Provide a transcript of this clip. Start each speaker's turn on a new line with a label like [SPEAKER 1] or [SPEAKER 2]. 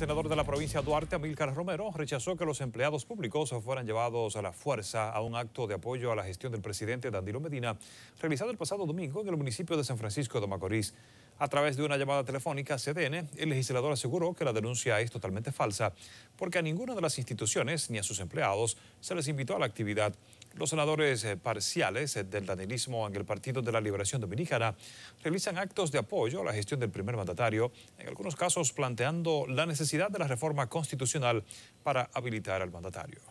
[SPEAKER 1] El senador de la provincia Duarte, Amílcar Romero, rechazó que los empleados públicos fueran llevados a la fuerza a un acto de apoyo a la gestión del presidente Danilo Medina, realizado el pasado domingo en el municipio de San Francisco de Macorís. A través de una llamada telefónica CDN, el legislador aseguró que la denuncia es totalmente falsa, porque a ninguna de las instituciones ni a sus empleados se les invitó a la actividad. Los senadores eh, parciales eh, del danilismo en el Partido de la Liberación Dominicana realizan actos de apoyo a la gestión del primer mandatario, en algunos casos planteando la necesidad de la reforma constitucional para habilitar al mandatario.